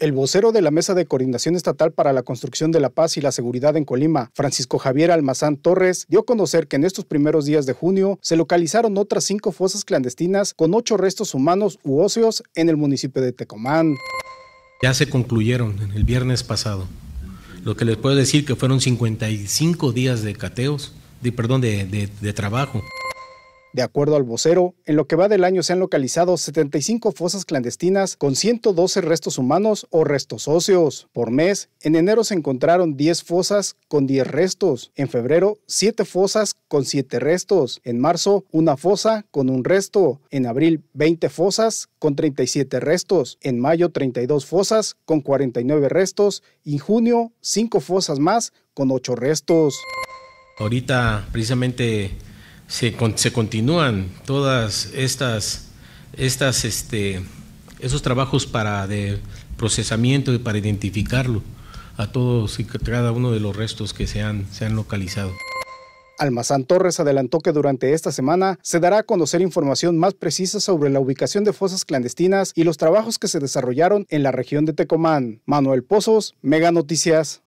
El vocero de la Mesa de Coordinación Estatal para la Construcción de la Paz y la Seguridad en Colima, Francisco Javier Almazán Torres, dio a conocer que en estos primeros días de junio se localizaron otras cinco fosas clandestinas con ocho restos humanos u óseos en el municipio de Tecomán. Ya se concluyeron el viernes pasado. Lo que les puedo decir que fueron 55 días de cateos, de, perdón, de trabajo. De acuerdo al vocero, en lo que va del año se han localizado 75 fosas clandestinas con 112 restos humanos o restos óseos. Por mes, en enero se encontraron 10 fosas con 10 restos, en febrero 7 fosas con 7 restos, en marzo una fosa con un resto, en abril 20 fosas con 37 restos, en mayo 32 fosas con 49 restos y en junio 5 fosas más con 8 restos. Ahorita precisamente se, continúan todas estas, este, trabajos para de procesamiento y para identificarlo a todos y cada uno de los restos que se han, se han localizado. Almazán Torres adelantó que durante esta semana se dará a conocer información más precisa sobre la ubicación de fosas clandestinas y los trabajos que se desarrollaron en la región de Tecomán. Manuel Pozos, Mega Noticias.